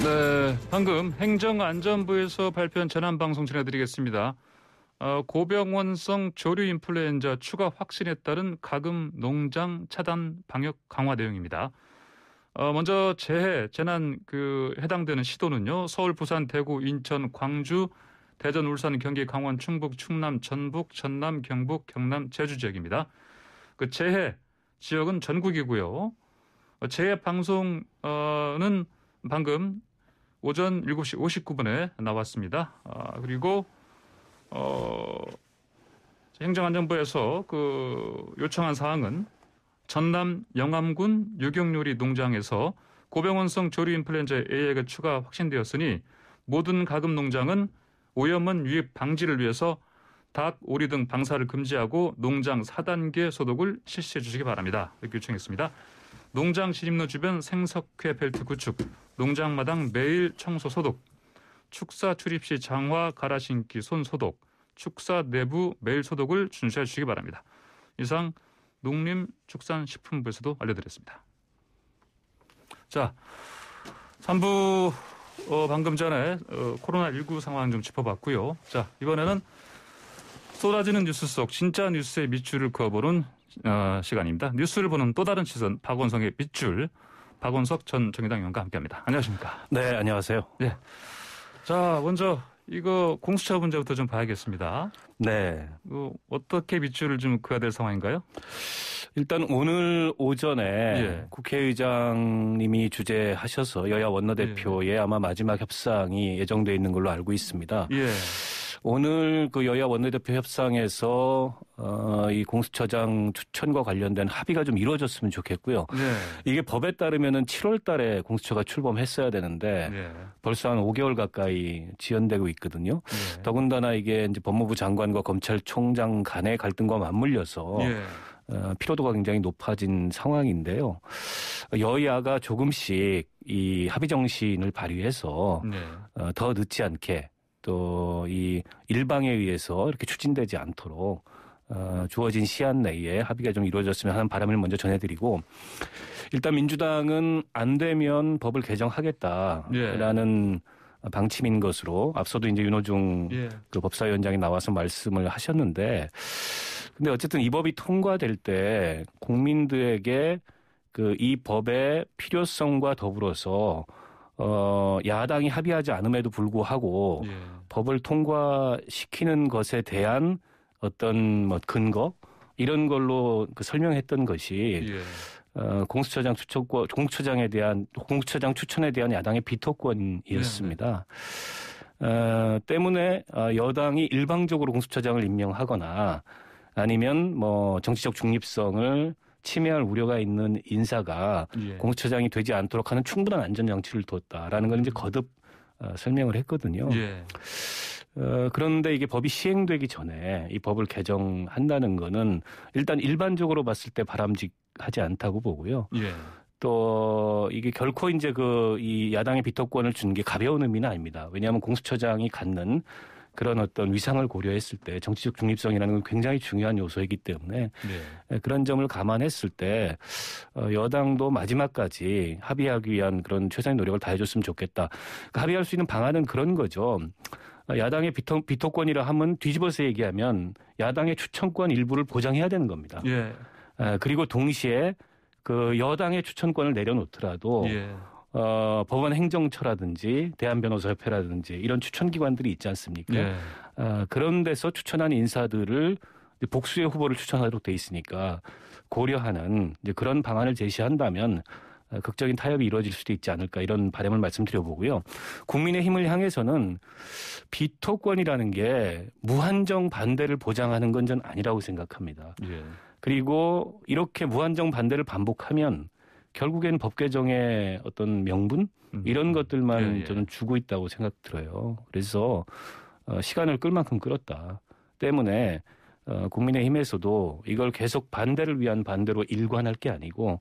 네, 방금 행정안전부에서 발표한 재난방송 전해드리겠습니다. 어, 고병원성 조류 인플루엔자 추가 확신에 따른 가금 농장 차단 방역 강화 내용입니다. 어, 먼저 재해 재난 그 해당되는 시도는요 서울, 부산, 대구, 인천, 광주, 대전, 울산, 경기, 강원, 충북, 충남, 전북, 전남, 경북, 경남, 제주 지역입니다. 그 재해 지역은 전국이고요. 어, 재해 방송은 방금 오전 7시 59분에 나왔습니다. 아, 그리고 어, 행정안전부에서 그 요청한 사항은 전남 영암군 유경요리 농장에서 고병원성 조류인플루엔자 a 에게 추가 확신되었으니 모든 가금 농장은 오염은 유입 방지를 위해서 닭, 오리 등 방사를 금지하고 농장 4단계 소독을 실시해 주시기 바랍니다. 이렇게 요청했습니다. 농장 진입로 주변 생석회 벨트 구축, 농장마당 매일 청소 소독, 축사 출입 시 장화 갈아 신기 손 소독, 축사 내부 매일 소독을 준수해 주시기 바랍니다. 이상 농림축산식품부에서도 알려드렸습니다. 자, 3부 어, 방금 전에 어, 코로나19 상황 좀 짚어봤고요. 자, 이번에는 쏟아지는 뉴스 속 진짜 뉴스의 밑줄을 그어보는 어, 시간입니다. 뉴스를 보는 또 다른 시선 박원성의 밑줄. 박원석 전 정의당 의원과 함께합니다. 안녕하십니까? 네, 안녕하세요. 네. 자, 먼저 이거 공수처 문제부터 좀 봐야겠습니다. 네. 어, 어떻게 밑줄을 좀 그어야 될 상황인가요? 일단 오늘 오전에 예. 국회의장님이 주재하셔서 여야 원내대표의 예. 아마 마지막 협상이 예정돼 있는 걸로 알고 있습니다. 예. 오늘 그 여야 원내대표 협상에서 어, 이 공수처장 추천과 관련된 합의가 좀 이루어졌으면 좋겠고요. 네. 이게 법에 따르면은 7월 달에 공수처가 출범했어야 되는데 네. 벌써 한 5개월 가까이 지연되고 있거든요. 네. 더군다나 이게 이제 법무부 장관과 검찰총장 간의 갈등과 맞물려서 네. 어, 피로도가 굉장히 높아진 상황인데요. 여야가 조금씩 이 합의 정신을 발휘해서 네. 어, 더 늦지 않게 또이 일방에 의해서 이렇게 추진되지 않도록 어, 주어진 시한 내에 합의가 좀 이루어졌으면 하는 바람을 먼저 전해드리고 일단 민주당은 안 되면 법을 개정하겠다라는 예. 방침인 것으로 앞서도 이제 윤호중 예. 그 법사위원장이 나와서 말씀을 하셨는데 근데 어쨌든 이 법이 통과될 때 국민들에게 그 이 법의 필요성과 더불어서 어 야당이 합의하지 않음에도 불구하고 예. 법을 통과시키는 것에 대한 어떤 뭐 근거 이런 걸로 그 설명했던 것이 예. 어, 공수처장 추천권, 공수처장에 대한 공수처장 추천에 대한 야당의 비토권이었습니다. 네, 네. 어, 때문에 어, 여당이 일방적으로 공수처장을 임명하거나 아니면 뭐 정치적 중립성을 침해할 우려가 있는 인사가 예. 공수처장이 되지 않도록 하는 충분한 안전 장치를 뒀다라는 걸 이제 음. 거듭 어, 설명을 했거든요. 예. 어, 그런데 이게 법이 시행되기 전에 이 법을 개정한다는 거는 일단 일반적으로 봤을 때 바람직하지 않다고 보고요. 예. 또 이게 결코 이제 그 이 야당의 비토권을 준 게 가벼운 의미는 아닙니다. 왜냐하면 공수처장이 갖는 그런 어떤 위상을 고려했을 때 정치적 중립성이라는 건 굉장히 중요한 요소이기 때문에 네. 예, 그런 점을 감안했을 때 어, 여당도 마지막까지 합의하기 위한 그런 최선의 노력을 다해줬으면 좋겠다. 그러니까 합의할 수 있는 방안은 그런 거죠. 어, 야당의 비토, 비토권이라 하면 뒤집어서 얘기하면 야당의 추천권 일부를 보장해야 되는 겁니다. 예. 예 그리고 동시에 그 여당의 추천권을 내려놓더라도 예. 어, 법원 행정처라든지 대한변호사협회라든지 이런 추천기관들이 있지 않습니까? 네. 어, 그런 데서 추천한 인사들을 복수의 후보를 추천하도록 돼 있으니까 고려하는 이제 그런 방안을 제시한다면 아, 극적인 타협이 이루어질 수도 있지 않을까 이런 바람을 말씀드려 보고요. 국민의 힘을 향해서는 비토권이라는 게 무한정 반대를 보장하는 건 전 아니라고 생각합니다. 예. 그리고 이렇게 무한정 반대를 반복하면 결국에는 법 개정의 어떤 명분 음. 이런 것들만 예, 예. 저는 주고 있다고 생각 들어요. 그래서 어, 시간을 끌 만큼 끌었다 때문에 어, 국민의힘에서도 이걸 계속 반대를 위한 반대로 일관할 게 아니고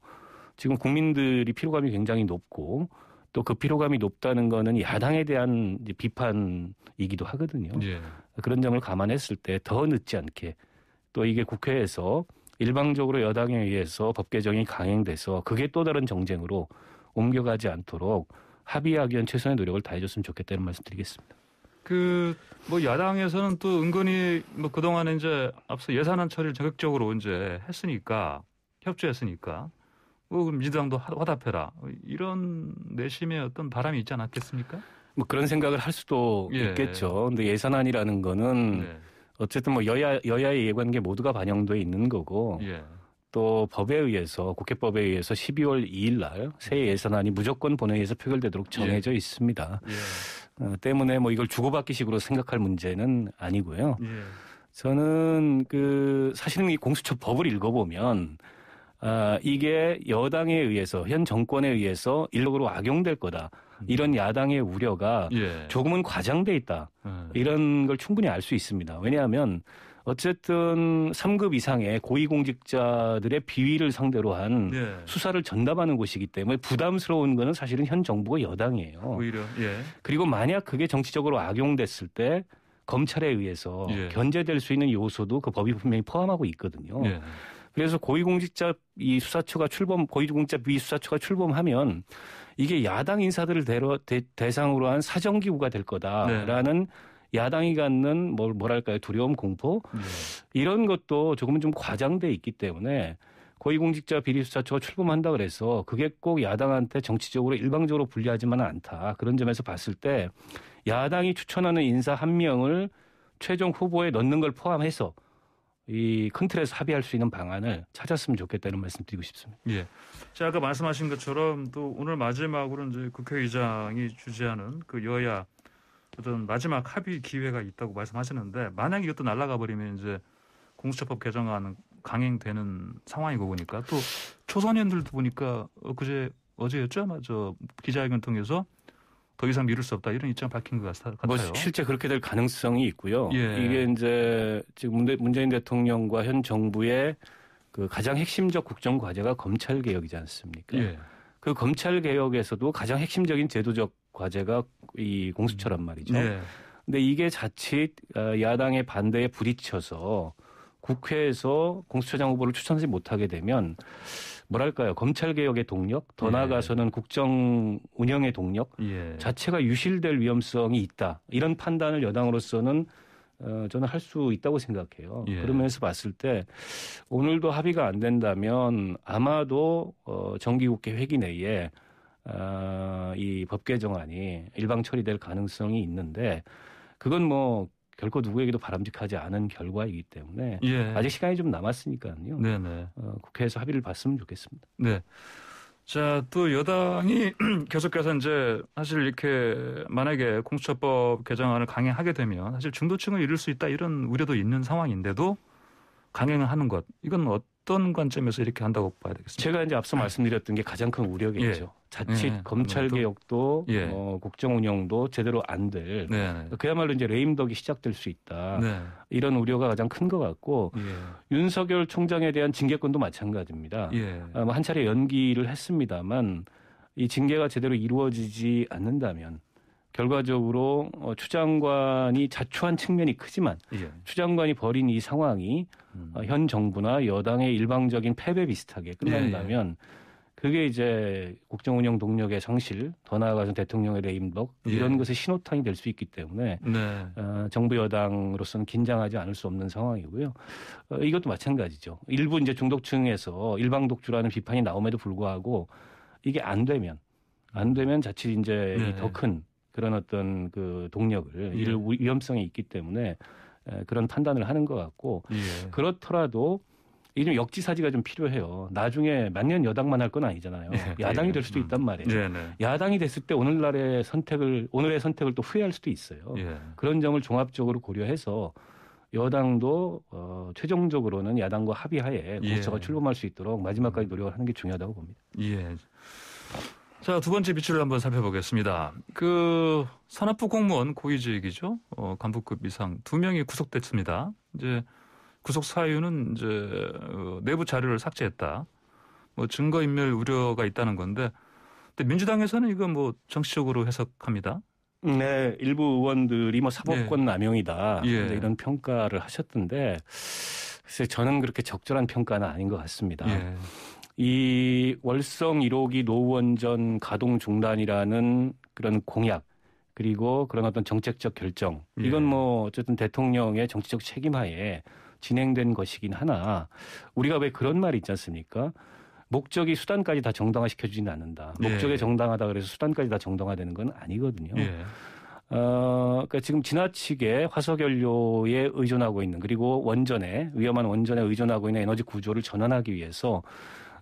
지금 국민들이 피로감이 굉장히 높고 또 그 피로감이 높다는 거는 야당에 대한 비판이기도 하거든요. 예. 그런 점을 감안했을 때 더 늦지 않게 또 이게 국회에서 일방적으로 여당에 의해서 법 개정이 강행돼서 그게 또 다른 정쟁으로 옮겨가지 않도록 합의하기 위한 최선의 노력을 다해줬으면 좋겠다는 말씀드리겠습니다. 그 뭐 야당에서는 또 은근히 뭐 그동안에 이제 앞서 예산안 처리를 적극적으로 이제 했으니까 협조했으니까 뭐 민주당도 화답해라 이런 내심의 어떤 바람이 있지 않았겠습니까? 뭐 그런 생각을 할 수도 예. 있겠죠. 근데 예산안이라는 거는 예. 어쨌든 뭐 여야 여야의 예해관계 모두가 반영돼 있는 거고 예. 또 법에 의해서 국회법에 의해서 12월 2일 날 새 예산안이 무조건 본회의에서 표결되도록 정해져 예. 있습니다. 예. 어, 때문에 뭐 이걸 주고받기식으로 생각할 문제는 아니고요. 예. 저는 그 사실은 이 공수처 법을 읽어보면 아, 이게 여당에 의해서 현 정권에 의해서 일적으로 악용될 거다. 음. 이런 야당의 우려가 예. 조금은 과장돼 있다. 예. 이런 걸 충분히 알 수 있습니다. 왜냐하면 어쨌든 3급 이상의 고위공직자들의 비위를 상대로 한 예. 수사를 전담하는 곳이기 때문에 부담스러운 거는 사실은 현 정부가 여당이에요. 오히려. 예. 그리고 만약 그게 정치적으로 악용됐을 때 검찰에 의해서 예. 견제될 수 있는 요소도 그 법이 분명히 포함하고 있거든요. 예. 그래서 고위공직자 이 수사처가 출범 고위공직자 비수사처가 출범하면 이게 야당 인사들을 대러, 대, 상으로한 사정기구가 될 거다라는 네. 야당이 갖는 뭘 뭐랄까요 두려움 공포 네. 이런 것도 조금은 좀 과장돼 있기 때문에 고위공직자 비리수사처가 출범한다 그래서 그게 꼭 야당한테 정치적으로 일방적으로 불리하지만은 않다 그런 점에서 봤을 때 야당이 추천하는 인사 한 명을 최종 후보에 넣는 걸 포함해서 이큰 틀에서 합의할 수 있는 방안을 찾았으면 좋겠다는 말씀드리고 싶습니다. 예. 제 아까 말씀하신 것처럼 또 오늘 마지막으로 이제 국회의장이 주재하는 그 여야 어떤 마지막 합의 기회가 있다고 말씀하시는데 만약 이것도 날아가 버리면 이제 공수처법 개정안 강행되는 상황이고 보니까 또 초선 의원들도 보니까 어, 그제 어제였죠 아마 저 기자회견 통해서 더 이상 미룰 수 없다 이런 입장 밝힌 것 같아요. 뭐 실제 그렇게 될 가능성이 있고요. 예. 이게 이제 지금 문재인 대통령과 현 정부의 그 가장 핵심적 국정 과제가 검찰 개혁이지 않습니까? 예. 그 검찰 개혁에서도 가장 핵심적인 제도적 과제가 이 공수처란 말이죠. 음. 예. 근데 이게 자칫 어, 야당의 반대에 부딪혀서 국회에서 공수처장 후보를 추천하지 못하게 되면 뭐랄까요 검찰 개혁의 동력 더 예. 나아가서는 국정 운영의 동력 예. 자체가 유실될 위험성이 있다 이런 판단을 여당으로서는 어, 저는 할 수 있다고 생각해요. 예. 그러면서 봤을 때 오늘도 합의가 안 된다면 아마도 어, 정기국회 회기 내에 어, 아, 이법 개정안이 일방 처리될 가능성이 있는데 그건 뭐 결코 누구에게도 바람직하지 않은 결과이기 때문에 예. 아직 시간이 좀 남았으니까요. 네네. 어, 국회에서 합의를 봤으면 좋겠습니다. 네. 자, 또 여당이 계속해서 이제 사실 이렇게 만약에 공수처법 개정안을 강행하게 되면 사실 중도층을 잃을 수 있다 이런 우려도 있는 상황인데도 강행을 하는 것 이건 어떤 관점에서 이렇게 한다고 봐야 되겠습니까? 제가 이제 앞서 말씀드렸던 게 가장 큰 우려겠죠. 예. 자칫 네, 예, 검찰개혁도 예. 어, 국정운영도 제대로 안될 네. 그야말로 이제 레임덕이 시작될 수 있다 네. 이런 우려가 가장 큰 것 같고 예. 윤석열 총장에 대한 징계권도 마찬가지입니다 예. 아, 뭐한 차례 연기를 했습니다만 이 징계가 제대로 이루어지지 않는다면 결과적으로 어, 추장관이 자초한 측면이 크지만 예. 추장관이 벌인 이 상황이 음. 어, 현 정부나 여당의 일방적인 패배 비슷하게 끝난다면 예, 예. 그게 이제 국정 운영 동력의 상실, 더 나아가서 대통령의 레임덕 예. 이런 예. 것의 신호탄이 될 수 있기 때문에 네. 어, 정부 여당으로서는 긴장하지 않을 수 없는 상황이고요. 어, 이것도 마찬가지죠. 일부 이제 중독층에서 일방 독주라는 비판이 나옴에도 불구하고 이게 안 되면 안 되면 자칫 이제 네. 더큰 그런 어떤 그 동력을 예. 위험성이 있기 때문에 그런 판단을 하는 것 같고 예. 그렇더라도 이게 좀 역지사지가 좀 필요해요. 나중에 만년 여당만 할 건 아니잖아요. 네. 네, 야당이 될 수도 음. 있단 말이에요. 네, 네, 야당이 됐을 때 오늘날의 선택을 오늘의 선택을 또 후회할 수도 있어요. 예. 그런 점을 종합적으로 고려해서 여당도 어, 최종적으로는 야당과 합의하에 국처가 예. 출범할 수 있도록 마지막까지 노력을 하는 게 중요하다고 봅니다. 예. 자, 두 번째 비출을 한번 살펴보겠습니다. 그 산업부 공무원 고위직이죠. 어, 간부급 이상 두 명이 구속됐습니다. 이제 구속 사유는 이제 어, 내부 자료를 삭제했다. 뭐 증거 인멸 우려가 있다는 건데 근데 민주당에서는 이거 뭐 정치적으로 해석합니다. 네, 일부 의원들이 뭐 사법권 네. 남용이다 예. 이런 평가를 하셨던데 글쎄 저는 그렇게 적절한 평가는 아닌 것 같습니다. 예. 이 월성 1호기 노원전 가동 중단이라는 그런 공약 그리고 그런 어떤 정책적 결정 예. 이건 뭐 어쨌든 대통령의 정치적 책임하에 진행된 것이긴 하나 우리가 왜 그런 말이 있지 않습니까? 목적이 수단까지 다 정당화시켜주지는 않는다. 목적이 예. 정당하다 그래서 수단까지 다 정당화되는 건 아니거든요. 예. 어, 그러니까 지금 지나치게 화석연료에 의존하고 있는 그리고 원전에 위험한 원전에 의존하고 있는 에너지 구조를 전환하기 위해서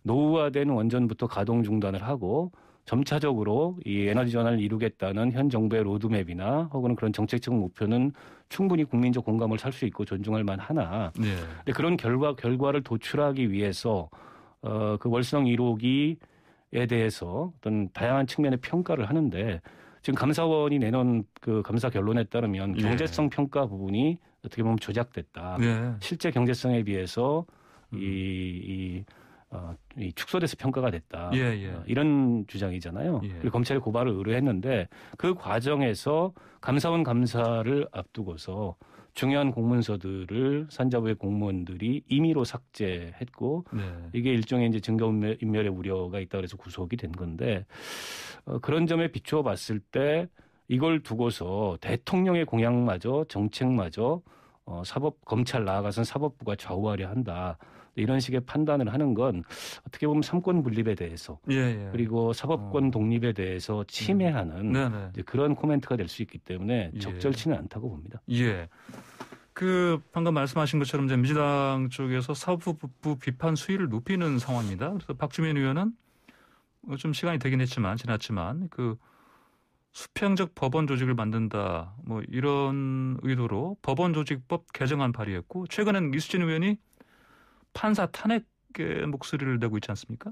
노후화된 원전부터 가동 중단을 하고 점차적으로 이 에너지 전환을 이루겠다는 현 정부의 로드맵이나 혹은 그런 정책적 목표는 충분히 국민적 공감을 살 수 있고 존중할 만하나 네. 근데 그런 결과 결과를 도출하기 위해서 어, 그 월성 1호기에 대해서 어떤 다양한 측면의 평가를 하는데 지금 감사원이 내놓은 그 감사 결론에 따르면 예. 경제성 네. 평가 부분이 어떻게 보면 조작됐다. 네. 실제 경제성에 비해서 이, 음. 이 어, 이 축소돼서 평가가 됐다. 예, 예. 어, 이런 주장이잖아요. 예. 그리고 검찰에 고발을 의뢰했는데 그 과정에서 감사원 감사를 앞두고서 중요한 공문서들을 산자부의 공무원들이 임의로 삭제했고 네. 이게 일종의 이제 증거 인멸의 우려가 있다 그래서 구속이 된 건데 어, 그런 점에 비추어 봤을 때 이걸 두고서 대통령의 공약마저 정책마저 어, 사법 검찰 나아가선 사법부가 좌우하려 한다. 이런 식의 판단을 하는 건 어떻게 보면 삼권 분립에 대해서 예, 예. 그리고 사법권 어. 독립에 대해서 음. 침해하는 음. 그런 코멘트가 될 수 있기 때문에 예. 적절치는 않다고 봅니다. 예. 그 방금 말씀하신 것처럼 이제 민주당 쪽에서 사법부 비판 수위를 높이는 상황입니다. 그래서 박주민 의원은 뭐 좀 시간이 되긴 했지만 지났지만 그 수평적 법원 조직을 만든다 뭐 이런 의도로 법원 조직법 개정안 발의했고 최근엔 이수진 의원이 판사 탄핵 의 그, 목소리를 내고 있지 않습니까?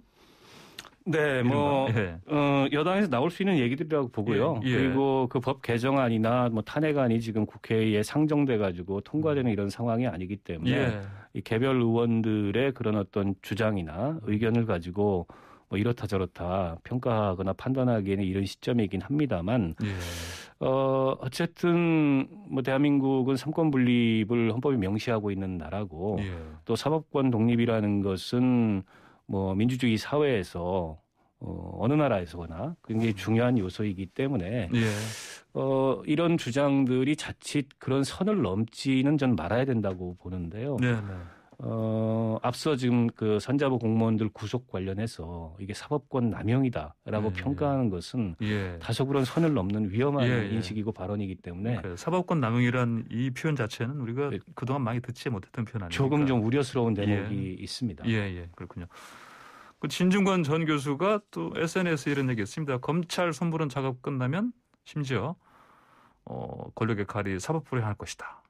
네, 뭐 예. 어, 여당에서 나올 수 있는 얘기들이라고 보고요. 예. 예. 그리고 그 법 개정안이나 뭐 탄핵안이 지금 국회에 상정돼 가지고 통과되는 음. 이런 상황이 아니기 때문에 예. 이 개별 의원들의 그런 어떤 주장이나 의견을 가지고 뭐 이렇다 저렇다 평가하거나 판단하기에는 이런 시점이긴 합니다만. 예. 어, 어쨌든 뭐 대한민국은 삼권 분립을 헌법이 명시하고 있는 나라고 예. 또 사법권 독립이라는 것은 뭐 민주주의 사회에서 어, 어느 나라에서거나 굉장히 음. 중요한 요소이기 때문에 예. 어, 이런 주장들이 자칫 그런 선을 넘지는 전 말아야 된다고 보는데요. 네, 네. 어, 앞서 지금 그 산자부 공무원들 구속 관련해서 이게 사법권 남용이다라고 예, 평가하는 것은 예. 다소 그런 선을 넘는 위험한 예, 예, 인식이고 발언이기 때문에 그래요. 사법권 남용이란 이 표현 자체는 우리가 네. 그동안 많이 듣지 못했던 표현 아니까 조금 좀 우려스러운 대목이 예. 있습니다. 예, 예, 그렇군요. 그 진중권 전 교수가 또 SNS에 이런 얘기 했습니다. 검찰 손보는 작업 끝나면 심지어 어, 권력의 칼이 사법부를 향할 것이다.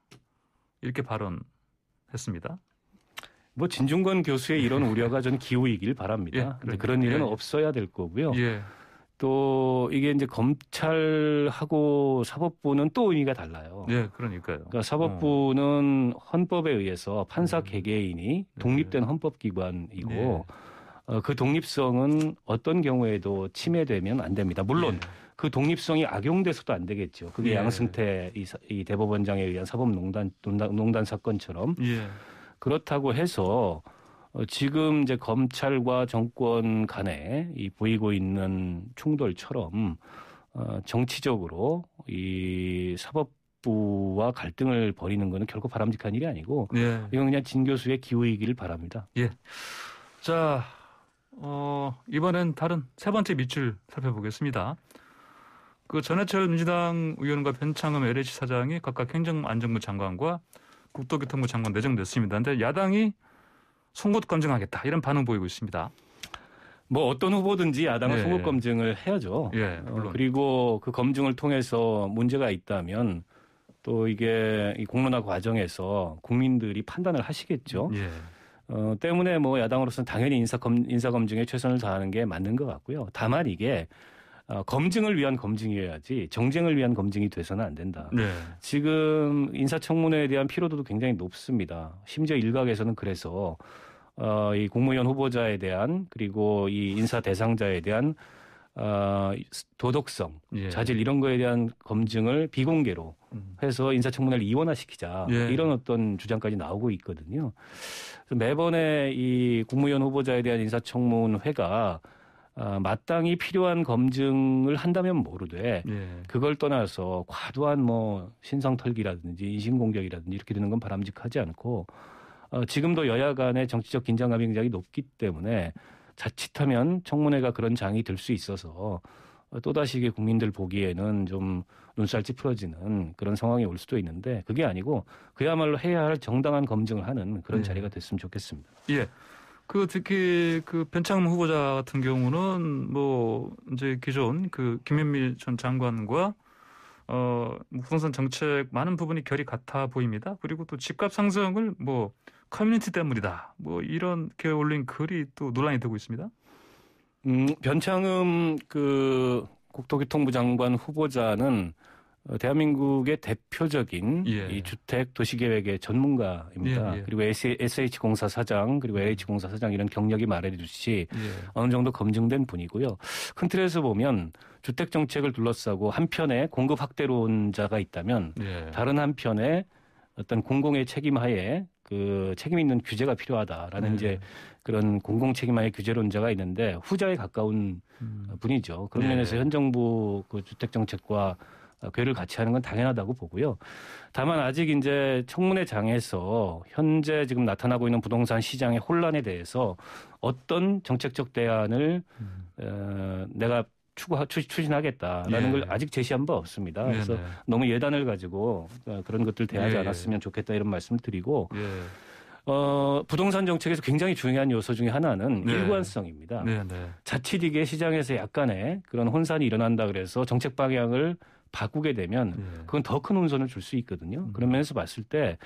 이렇게 발언했습니다. 뭐 진중권 교수의 이런 예. 우려가 전 기우이길 예, 바랍니다. 예, 그런 일은 예. 없어야 될 거고요. 예. 또 이게 이제 검찰하고 사법부는 또 의미가 달라요. 예, 그러니까요. 그러니까 사법부는 어. 헌법에 의해서 판사 음. 개개인이 예, 독립된 헌법기관이고 어, 그 독립성은 어떤 경우에도 침해되면 안 됩니다. 물론 그 독립성이 악용돼서도 안 되겠죠. 그게 양승태 이, 이 대법원장에 의한 사법농단 농단, 농단 사건처럼. 그렇다고 해서 어, 지금 이제 검찰과 정권 간에 이 보이고 있는 충돌처럼 어, 정치적으로 이 사법부와 갈등을 벌이는 것은 결코 바람직한 일이 아니고 예. 이건 그냥 진 교수의 기호이기를 바랍니다. 예. 자, 어, 이번엔 다른 세 번째 밑줄 살펴보겠습니다. 그 전해철 민주당 의원과 변창흠 LH 사장이 각각 행정안전부 장관과 국토교통부 장관 내정됐습니다. 근데 야당이 송곳 검증하겠다 이런 반응 보이고 있습니다. 뭐 어떤 후보든지 야당은 예, 송곳 예. 검증을 해야죠. 예, 어, 물론. 어, 그리고 그 검증을 통해서 문제가 있다면 또 이게 이 공론화 과정에서 국민들이 판단을 하시겠죠. 예. 어, 때문에 뭐 야당으로서는 당연히 인사 검 인사 검증에 최선을 다하는 게 맞는 것 같고요. 다만 이게 어, 검증을 위한 검증이어야지 정쟁을 위한 검증이 돼서는 안 된다. 네. 지금 인사청문회에 대한 피로도도 굉장히 높습니다. 심지어 일각에서는 그래서 어, 이공무원 후보자에 대한 그리고 이 인사 대상자에 대한 어, 도덕성, 예. 자질 이런 거에 대한 검증을 비공개로 음. 해서 인사청문회를 이원화시키자 예. 이런 어떤 주장까지 나오고 있거든요. 그래서 매번에 이 국무위원 후보자에 대한 인사청문회가 아, 마땅히 필요한 검증을 한다면 모르되 예. 그걸 떠나서 과도한 뭐 신상 털기라든지 인신 공격이라든지 이렇게 되는 건 바람직하지 않고 어, 지금도 여야 간의 정치적 긴장감이 굉장히 높기 때문에 자칫하면 청문회가 그런 장이 될 수 있어서 어, 또다시 이게 국민들 보기에는 좀 눈살 찌푸러지는 그런 상황이 올 수도 있는데 그게 아니고 그야말로 해야 할 정당한 검증을 하는 그런 네. 자리가 됐으면 좋겠습니다. 예. 그 특히 그, 그 변창흠 후보자 같은 경우는 뭐 이제 기존 그 김현미 전 장관과 어 부동산 정책 많은 부분이 결이 같아 보입니다. 그리고 또 집값 상승을 뭐 커뮤니티 때문이다. 뭐이런게 올린 글이 또 논란이 되고 있습니다. 음 변창흠 그 국토교통부 장관 후보자는 어, 대한민국의 대표적인 예. 이 주택 도시계획의 전문가입니다. 예, 예. 그리고 SH공사 사장 그리고 LH공사 음. 사장 이런 경력이 말해주듯이 예. 어느 정도 검증된 분이고요. 큰 틀에서 보면 주택 정책을 둘러싸고 한편에 공급 확대론자가 있다면 예. 다른 한편에 어떤 공공의 책임하에 그 책임 있는 규제가 필요하다라는 네. 이제 그런 공공 책임하에 규제론자가 있는데 후자에 가까운 음. 분이죠. 그런 네. 면에서 현 정부 그 주택 정책과 어, 괴를 같이 하는 건 당연하다고 보고요. 다만 아직 이제 청문회장에서 현재 지금 나타나고 있는 부동산 시장의 혼란에 대해서 어떤 정책적 대안을 음. 어, 내가 추구 하 추진하겠다라는 예. 걸 아직 제시한 바 없습니다. 네, 그래서 네. 너무 예단을 가지고 어, 그런 것들 대하지 예. 않았으면 좋겠다 이런 말씀을 드리고 예. 어, 부동산 정책에서 굉장히 중요한 요소 중의 하나는 네. 일관성입니다. 네, 네. 자칫 이게 시장에서 약간의 그런 혼산이 일어난다 그래서 정책 방향을 바꾸게 되면 네. 그건 더큰 혼선을 줄 수 있거든요. 음. 그런 면에서 봤을 때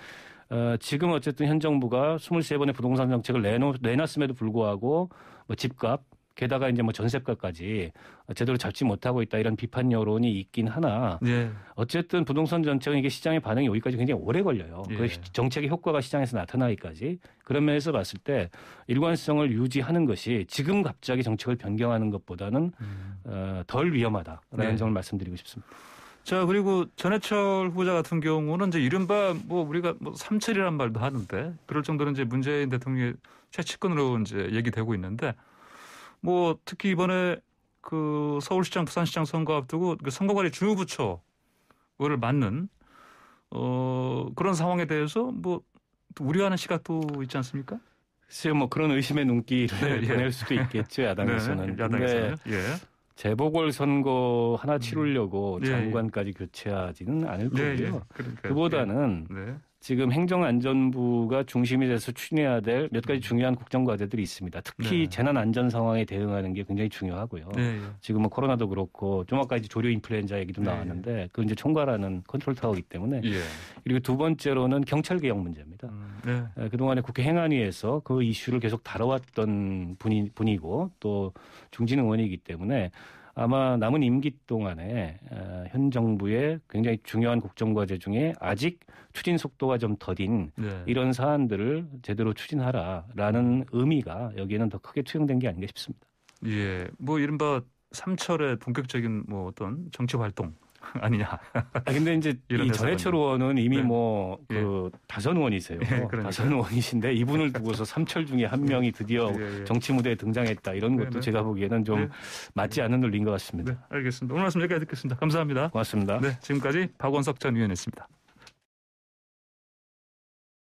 어, 지금 어쨌든 현 정부가 23번의 부동산 정책을 내놓, 내놨음에도 불구하고 뭐 집값 게다가 이제 뭐전세값까지 제대로 잡지 못하고 있다 이런 비판 여론이 있긴 하나 예. 어쨌든 부동산 정책은 이게 시장의 반응이 여기까지 굉장히 오래 걸려요. 그 예. 그 정책의 효과가 시장에서 나타나기까지 그런 면에서 봤을 때 일관성을 유지하는 것이 지금 갑자기 정책을 변경하는 것보다는 음. 어, 덜 위험하다라는 네. 점을 말씀드리고 싶습니다. 자, 그리고 전해철 후보자 같은 경우는 이제 이른바 뭐 우리가 뭐 삼철이란 말도 하는데 그럴 정도로 이제 문재인 대통령의 최측근으로 이제 얘기되고 있는데 뭐 특히 이번에 그 서울시장 부산시장 선거 앞두고 그 선거관리 주요부처를 맡는 어 그런 상황에 대해서 뭐 우려하는 시각도 있지 않습니까? 글쎄요, 뭐 그런 의심의 눈길을 네, 예. 보낼 예. 수도 있겠죠 야당에서는. 네, 야당에서는. 예. 재보궐 선거 하나 음. 치르려고 네. 예. 장관까지 교체하지는 않을 네, 예. 거고요. 예. 네, 네. 그보다는 지금 행정안전부가 중심이 돼서 추진해야 될 몇 가지 음. 중요한 국정과제들이 있습니다. 특히 네. 재난안전 상황에 대응하는 게 굉장히 중요하고요. 네. 지금 은 뭐 코로나도 그렇고 좀 아까 이제 조류 인플루엔자 얘기도 네. 나왔는데 그 이제 총괄하는 컨트롤 타워이기 때문에 예. 그리고 두 번째로는 경찰 개혁 문제입니다. 음, 네. 그동안에 국회 행안위에서 그 이슈를 계속 다뤄왔던 분이, 분이고 또 중진 의원이기 때문에 아마 남은 임기 동안에 어, 현 정부의 굉장히 중요한 국정 과제 중에 아직 추진 속도가 좀 더딘 네. 이런 사안들을 제대로 추진하라라는 음. 의미가 여기에는 더 크게 투영된 게 아닌가 싶습니다. 예, 뭐 이른바 삼철의 본격적인 뭐 어떤 정치 활동 아니냐. 아, 근데 이제 이 전해철 의원은 이미 네. 뭐그 예. 그 다선 의원이세요. 예, 그러니까. 다선 의원이신데 이분을 두고서 삼철 중에 한 예. 명이 드디어 예, 예. 정치 무대에 등장했다 이런 네, 것도 네, 제가 보기에는 좀 네. 맞지 않은 논리인 것 같습니다. 네, 알겠습니다. 오늘 말씀 여기까지 듣겠습니다. 감사합니다. 고맙습니다. 네, 지금까지 박원석 전 의원이었습니다.